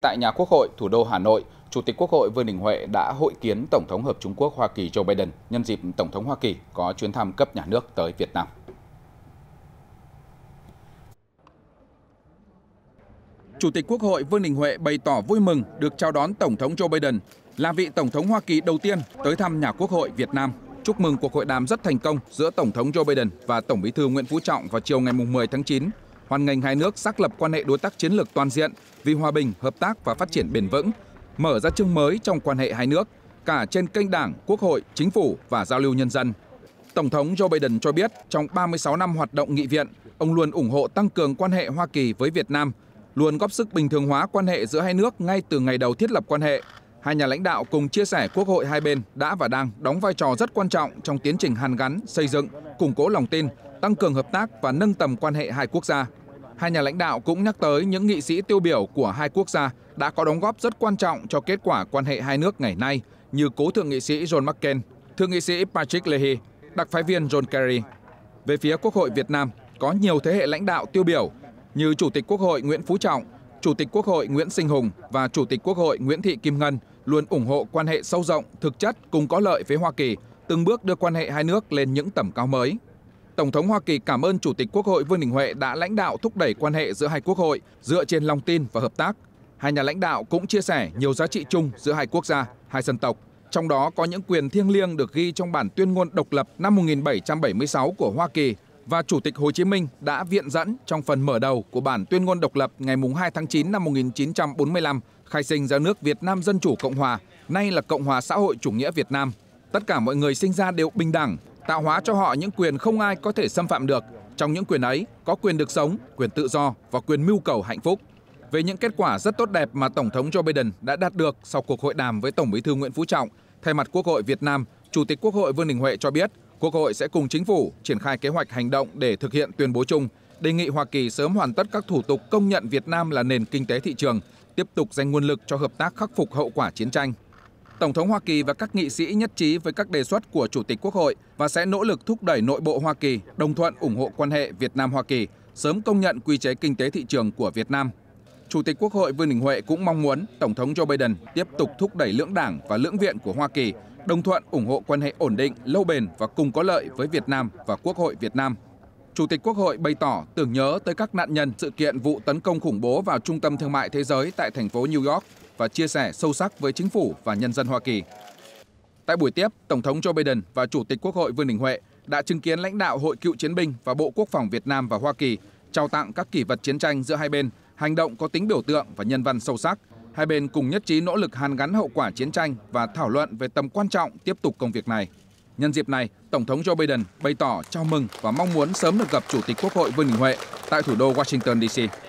Tại nhà Quốc hội, thủ đô Hà Nội, Chủ tịch Quốc hội Vương Đình Huệ đã hội kiến Tổng thống Hợp Trung Quốc Hoa Kỳ Joe Biden nhân dịp Tổng thống Hoa Kỳ có chuyến thăm cấp nhà nước tới Việt Nam. Chủ tịch Quốc hội Vương Đình Huệ bày tỏ vui mừng được chào đón Tổng thống Joe Biden, là vị Tổng thống Hoa Kỳ đầu tiên tới thăm nhà Quốc hội Việt Nam. Chúc mừng cuộc hội đàm rất thành công giữa Tổng thống Joe Biden và Tổng bí thư Nguyễn Phú Trọng vào chiều ngày 10 tháng 9 hoàn ngành hai nước xác lập quan hệ đối tác chiến lược toàn diện vì hòa bình hợp tác và phát triển bền vững mở ra chương mới trong quan hệ hai nước cả trên kênh đảng quốc hội chính phủ và giao lưu nhân dân Tổng thống Joe Biden cho biết trong 36 năm hoạt động nghị viện, ông luôn ủng hộ tăng cường quan hệ Hoa Kỳ với Việt Nam, luôn góp sức bình thường hóa quan hệ giữa hai nước ngay từ ngày đầu thiết lập quan hệ. Hai nhà lãnh đạo cùng chia sẻ quốc hội hai bên đã và đang đóng vai trò rất quan trọng trong tiến trình hàn gắn, xây dựng, củng cố lòng tin, tăng cường hợp tác và nâng tầm quan hệ hai quốc gia. Hai nhà lãnh đạo cũng nhắc tới những nghị sĩ tiêu biểu của hai quốc gia đã có đóng góp rất quan trọng cho kết quả quan hệ hai nước ngày nay như cố thượng nghị sĩ John McCain, thượng nghị sĩ Patrick Leahy, đặc phái viên John Kerry. Về phía Quốc hội Việt Nam, có nhiều thế hệ lãnh đạo tiêu biểu như Chủ tịch Quốc hội Nguyễn Phú Trọng, Chủ tịch Quốc hội Nguyễn Sinh Hùng và Chủ tịch Quốc hội Nguyễn Thị Kim Ngân luôn ủng hộ quan hệ sâu rộng, thực chất cùng có lợi với Hoa Kỳ, từng bước đưa quan hệ hai nước lên những tầm cao mới. Tổng thống Hoa Kỳ cảm ơn Chủ tịch Quốc hội Vương Đình Huệ đã lãnh đạo thúc đẩy quan hệ giữa hai quốc hội dựa trên lòng tin và hợp tác. Hai nhà lãnh đạo cũng chia sẻ nhiều giá trị chung giữa hai quốc gia, hai dân tộc, trong đó có những quyền thiêng liêng được ghi trong bản tuyên ngôn độc lập năm 1776 của Hoa Kỳ và Chủ tịch Hồ Chí Minh đã viện dẫn trong phần mở đầu của bản tuyên ngôn độc lập ngày 2 tháng 9 năm 1945 khai sinh ra nước Việt Nam Dân Chủ Cộng Hòa, nay là Cộng hòa xã hội chủ nghĩa Việt Nam. Tất cả mọi người sinh ra đều bình đẳng, tạo hóa cho họ những quyền không ai có thể xâm phạm được. Trong những quyền ấy có quyền được sống, quyền tự do và quyền mưu cầu hạnh phúc. Về những kết quả rất tốt đẹp mà Tổng thống Joe Biden đã đạt được sau cuộc hội đàm với Tổng bí thư Nguyễn Phú Trọng, thay mặt Quốc hội Việt Nam, Chủ tịch Quốc hội Vương Đình Huệ cho biết Quốc hội sẽ cùng chính phủ triển khai kế hoạch hành động để thực hiện tuyên bố chung, đề nghị Hoa Kỳ sớm hoàn tất các thủ tục công nhận Việt Nam là nền kinh tế thị trường, tiếp tục dành nguồn lực cho hợp tác khắc phục hậu quả chiến tranh. Tổng thống Hoa Kỳ và các nghị sĩ nhất trí với các đề xuất của Chủ tịch Quốc hội và sẽ nỗ lực thúc đẩy nội bộ Hoa Kỳ, đồng thuận ủng hộ quan hệ Việt Nam-Hoa Kỳ, sớm công nhận quy chế kinh tế thị trường của Việt Nam. Chủ tịch Quốc hội Vương Đình Huệ cũng mong muốn Tổng thống Joe Biden tiếp tục thúc đẩy lưỡng đảng và lưỡng viện của Hoa Kỳ, đồng thuận ủng hộ quan hệ ổn định, lâu bền và cùng có lợi với Việt Nam và Quốc hội Việt Nam. Chủ tịch Quốc hội bày tỏ tưởng nhớ tới các nạn nhân sự kiện vụ tấn công khủng bố vào trung tâm thương mại thế giới tại thành phố New York và chia sẻ sâu sắc với chính phủ và nhân dân Hoa Kỳ. Tại buổi tiếp, Tổng thống Joe Biden và Chủ tịch Quốc hội Vương Đình Huệ đã chứng kiến lãnh đạo Hội cựu chiến binh và Bộ Quốc phòng Việt Nam và Hoa Kỳ trao tặng các kỷ vật chiến tranh giữa hai bên, hành động có tính biểu tượng và nhân văn sâu sắc. Hai bên cùng nhất trí nỗ lực hàn gắn hậu quả chiến tranh và thảo luận về tầm quan trọng tiếp tục công việc này. Nhân dịp này, Tổng thống Joe Biden bày tỏ chào mừng và mong muốn sớm được gặp Chủ tịch Quốc hội Vương Đình Huệ tại thủ đô Washington, D.C.